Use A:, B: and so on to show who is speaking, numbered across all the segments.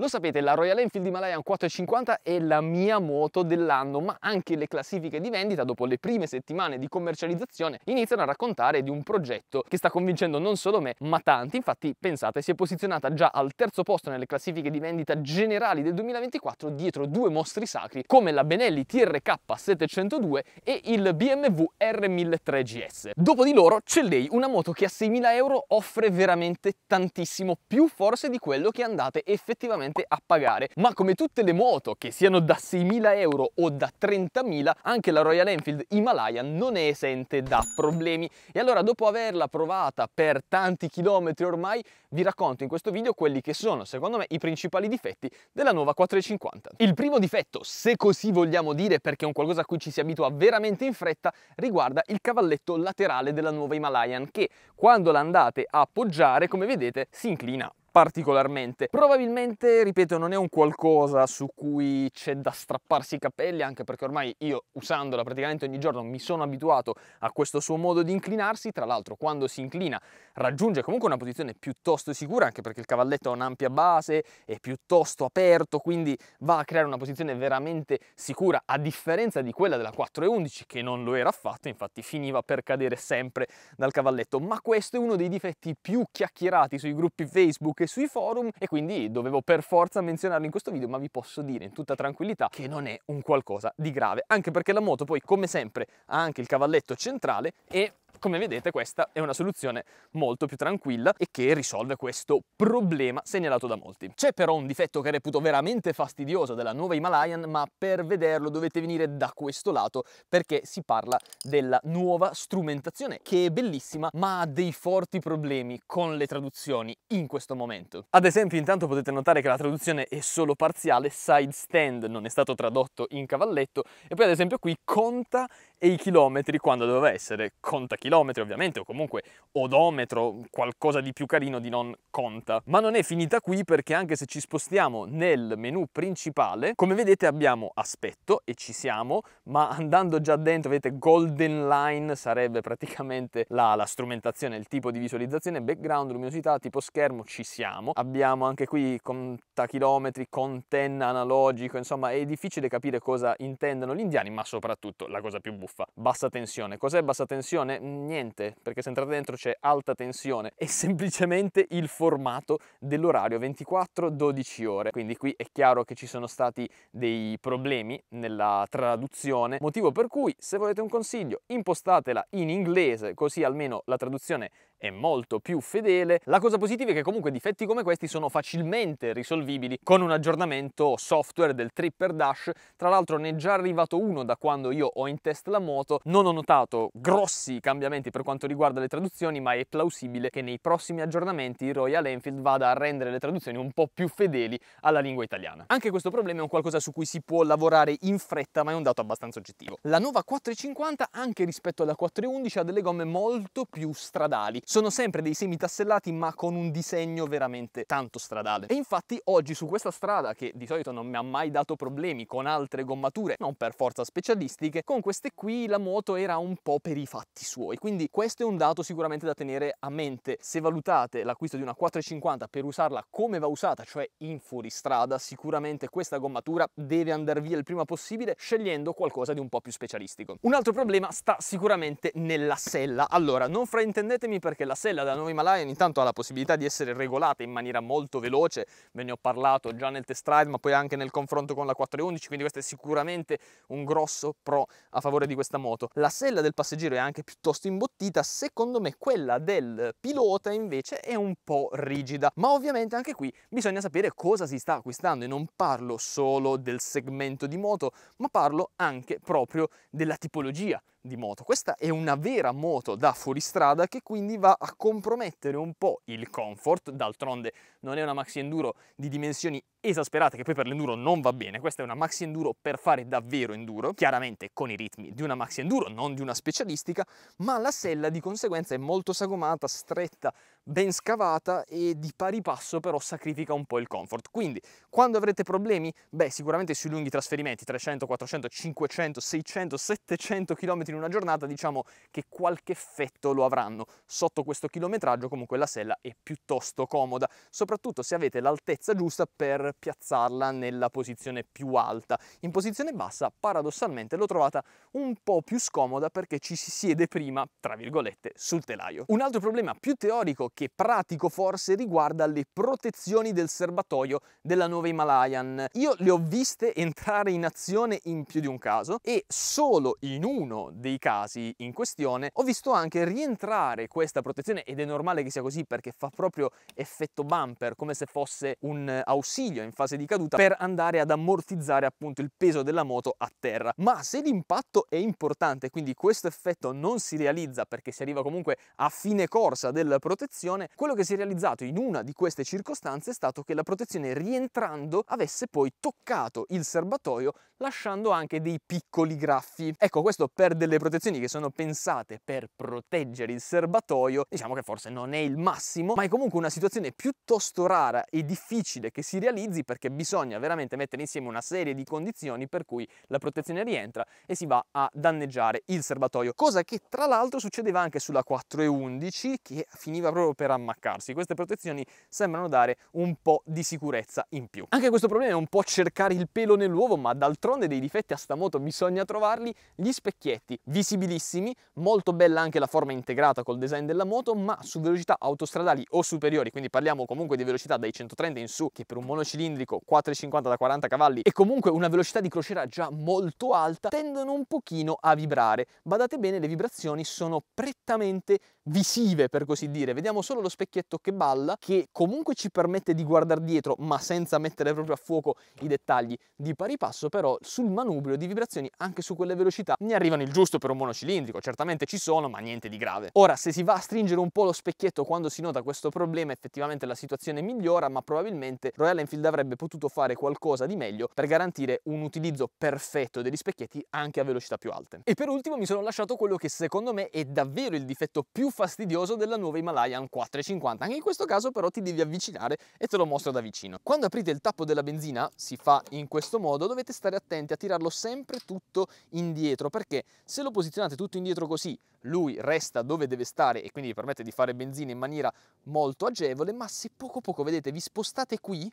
A: Lo sapete, la Royal Enfield Himalaya 450 è la mia moto dell'anno, ma anche le classifiche di vendita dopo le prime settimane di commercializzazione iniziano a raccontare di un progetto che sta convincendo non solo me, ma tanti. Infatti, pensate, si è posizionata già al terzo posto nelle classifiche di vendita generali del 2024 dietro due mostri sacri come la Benelli TRK 702 e il BMW R1003 GS. Dopo di loro c'è lei, una moto che a 6.000 euro offre veramente tantissimo, più forse di quello che andate effettivamente effettivamente a pagare. Ma come tutte le moto, che siano da 6.000 euro o da 30.000, anche la Royal Enfield Himalayan non è esente da problemi. E allora dopo averla provata per tanti chilometri ormai, vi racconto in questo video quelli che sono, secondo me, i principali difetti della nuova 450. Il primo difetto, se così vogliamo dire, perché è un qualcosa a cui ci si abitua veramente in fretta, riguarda il cavalletto laterale della nuova Himalayan, che quando la andate a appoggiare, come vedete, si inclina particolarmente. Probabilmente, ripeto, non è un qualcosa su cui c'è da strapparsi i capelli, anche perché ormai io usandola praticamente ogni giorno mi sono abituato a questo suo modo di inclinarsi, tra l'altro quando si inclina raggiunge comunque una posizione piuttosto sicura, anche perché il cavalletto ha un'ampia base, è piuttosto aperto, quindi va a creare una posizione veramente sicura, a differenza di quella della 411 che non lo era affatto, infatti finiva per cadere sempre dal cavalletto, ma questo è uno dei difetti più chiacchierati sui gruppi Facebook e sui forum e quindi dovevo per forza menzionarlo in questo video, ma vi posso dire in tutta tranquillità che non è un qualcosa di grave, anche perché la moto poi come sempre ha anche il cavalletto centrale e come vedete questa è una soluzione molto più tranquilla e che risolve questo problema segnalato da molti. C'è però un difetto che reputo veramente fastidioso della nuova Himalayan, ma per vederlo dovete venire da questo lato perché si parla della nuova strumentazione che è bellissima ma ha dei forti problemi con le traduzioni in questo momento. Ad esempio intanto potete notare che la traduzione è solo parziale, side stand non è stato tradotto in cavalletto e poi ad esempio qui conta e i chilometri quando doveva essere conta chilometri chilometri ovviamente, o comunque odometro, qualcosa di più carino di non conta. Ma non è finita qui perché anche se ci spostiamo nel menu principale, come vedete abbiamo aspetto e ci siamo, ma andando già dentro, vedete golden line sarebbe praticamente la, la strumentazione, il tipo di visualizzazione, background, luminosità, tipo schermo, ci siamo. Abbiamo anche qui contachilometri, contenna analogico, insomma è difficile capire cosa intendono gli indiani, ma soprattutto la cosa più buffa, bassa tensione. Cos'è bassa tensione? Mm, niente, perché se entrate dentro c'è alta tensione, è semplicemente il formato dell'orario 24-12 ore. Quindi qui è chiaro che ci sono stati dei problemi nella traduzione, motivo per cui se volete un consiglio impostatela in inglese, così almeno la traduzione è molto più fedele. La cosa positiva è che comunque difetti come questi sono facilmente risolvibili con un aggiornamento software del Tripper Dash. Tra l'altro ne è già arrivato uno da quando io ho in test la moto, non ho notato grossi cambiamenti per quanto riguarda le traduzioni, ma è plausibile che nei prossimi aggiornamenti Royal Enfield vada a rendere le traduzioni un po' più fedeli alla lingua italiana. Anche questo problema è un qualcosa su cui si può lavorare in fretta, ma è un dato abbastanza oggettivo. La nuova 450 anche rispetto alla 411 ha delle gomme molto più stradali, sono sempre dei semi tassellati ma con un disegno veramente tanto stradale. E infatti oggi su questa strada, che di solito non mi ha mai dato problemi con altre gommature, non per forza specialistiche, con queste qui la moto era un po' per i fatti suoi. Quindi questo è un dato sicuramente da tenere a mente. Se valutate l'acquisto di una 450 per usarla come va usata, cioè in fuoristrada, sicuramente questa gommatura deve andare via il prima possibile scegliendo qualcosa di un po' più specialistico. Un altro problema sta sicuramente nella sella. Allora, non fraintendetemi perché perché la sella della nuova Himalayan intanto ha la possibilità di essere regolata in maniera molto veloce, ve ne ho parlato già nel test ride ma poi anche nel confronto con la 411, quindi questo è sicuramente un grosso pro a favore di questa moto. La sella del passeggero è anche piuttosto imbottita, secondo me quella del pilota invece è un po' rigida, ma ovviamente anche qui bisogna sapere cosa si sta acquistando e non parlo solo del segmento di moto, ma parlo anche proprio della tipologia di moto. Questa è una vera moto da fuoristrada che quindi va a compromettere un po' il comfort, d'altronde non è una maxi enduro di dimensioni esasperate che poi per l'enduro non va bene, questa è una maxi enduro per fare davvero enduro, chiaramente con i ritmi di una maxi enduro, non di una specialistica, ma la sella di conseguenza è molto sagomata, stretta, ben scavata e di pari passo però sacrifica un po' il comfort. Quindi quando avrete problemi? Beh sicuramente sui lunghi trasferimenti 300, 400, 500, 600, 700 km in una giornata diciamo che qualche effetto lo avranno. Sotto questo chilometraggio comunque la sella è piuttosto comoda, soprattutto se avete l'altezza giusta per piazzarla nella posizione più alta. In posizione bassa paradossalmente l'ho trovata un po' più scomoda perché ci si siede prima, tra virgolette, sul telaio. Un altro problema più teorico che pratico forse riguarda le protezioni del serbatoio della nuova Himalayan. Io le ho viste entrare in azione in più di un caso e solo in uno dei casi in questione ho visto anche rientrare questa protezione ed è normale che sia così perché fa proprio effetto bumper come se fosse un ausilio in fase di caduta per andare ad ammortizzare appunto il peso della moto a terra. Ma se l'impatto è importante quindi questo effetto non si realizza perché si arriva comunque a fine corsa della protezione protezione, quello che si è realizzato in una di queste circostanze è stato che la protezione rientrando avesse poi toccato il serbatoio lasciando anche dei piccoli graffi. Ecco, questo per delle protezioni che sono pensate per proteggere il serbatoio, diciamo che forse non è il massimo, ma è comunque una situazione piuttosto rara e difficile che si realizzi perché bisogna veramente mettere insieme una serie di condizioni per cui la protezione rientra e si va a danneggiare il serbatoio, cosa che tra l'altro succedeva anche sulla 411 che finiva proprio proprio per ammaccarsi. Queste protezioni sembrano dare un po' di sicurezza in più. Anche questo problema è un po' cercare il pelo nell'uovo, ma d'altronde dei difetti a sta moto bisogna trovarli. Gli specchietti visibilissimi, molto bella anche la forma integrata col design della moto, ma su velocità autostradali o superiori, quindi parliamo comunque di velocità dai 130 in su, che per un monocilindrico 4,50 da 40 cavalli e comunque una velocità di crociera già molto alta, tendono un pochino a vibrare. Badate bene, le vibrazioni sono prettamente visive per così dire, vediamo solo lo specchietto che balla che comunque ci permette di guardare dietro ma senza mettere proprio a fuoco i dettagli di pari passo però sul manubrio di vibrazioni anche su quelle velocità ne arrivano il giusto per un monocilindrico, certamente ci sono ma niente di grave. Ora se si va a stringere un po' lo specchietto quando si nota questo problema effettivamente la situazione migliora ma probabilmente Royal Enfield avrebbe potuto fare qualcosa di meglio per garantire un utilizzo perfetto degli specchietti anche a velocità più alte. E per ultimo mi sono lasciato quello che secondo me è davvero il difetto più fastidioso della nuova Himalayan 450. Anche in questo caso però ti devi avvicinare e te lo mostro da vicino. Quando aprite il tappo della benzina, si fa in questo modo, dovete stare attenti a tirarlo sempre tutto indietro perché se lo posizionate tutto indietro così lui resta dove deve stare e quindi vi permette di fare benzina in maniera molto agevole, ma se poco poco vedete vi spostate qui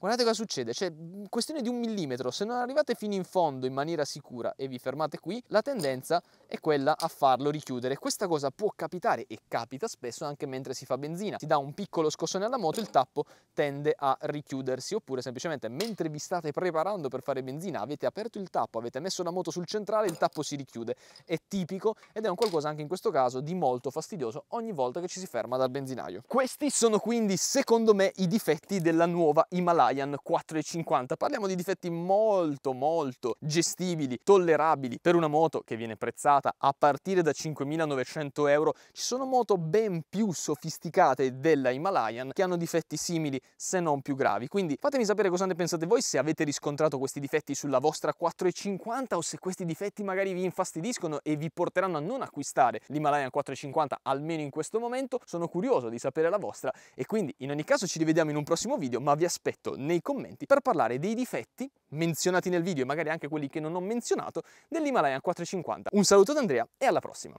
A: Guardate cosa succede, cioè questione di un millimetro, se non arrivate fino in fondo in maniera sicura e vi fermate qui, la tendenza è quella a farlo richiudere. Questa cosa può capitare e capita spesso anche mentre si fa benzina. Si dà un piccolo scossone alla moto, il tappo tende a richiudersi, oppure semplicemente mentre vi state preparando per fare benzina, avete aperto il tappo, avete messo la moto sul centrale, il tappo si richiude. È tipico ed è un qualcosa anche in questo caso di molto fastidioso ogni volta che ci si ferma dal benzinaio. Questi sono quindi secondo me i difetti della nuova Himalaya Lion 4,50 parliamo di difetti molto molto gestibili tollerabili per una moto che viene prezzata a partire da 5.900 euro ci sono moto ben più sofisticate della Himalayan che hanno difetti simili se non più gravi quindi fatemi sapere cosa ne pensate voi se avete riscontrato questi difetti sulla vostra 4,50 o se questi difetti magari vi infastidiscono e vi porteranno a non acquistare l'Himalayan 450 almeno in questo momento sono curioso di sapere la vostra e quindi in ogni caso ci rivediamo in un prossimo video ma vi aspetto nei commenti per parlare dei difetti menzionati nel video e magari anche quelli che non ho menzionato dell'Himalaya 450. Un saluto da Andrea e alla prossima!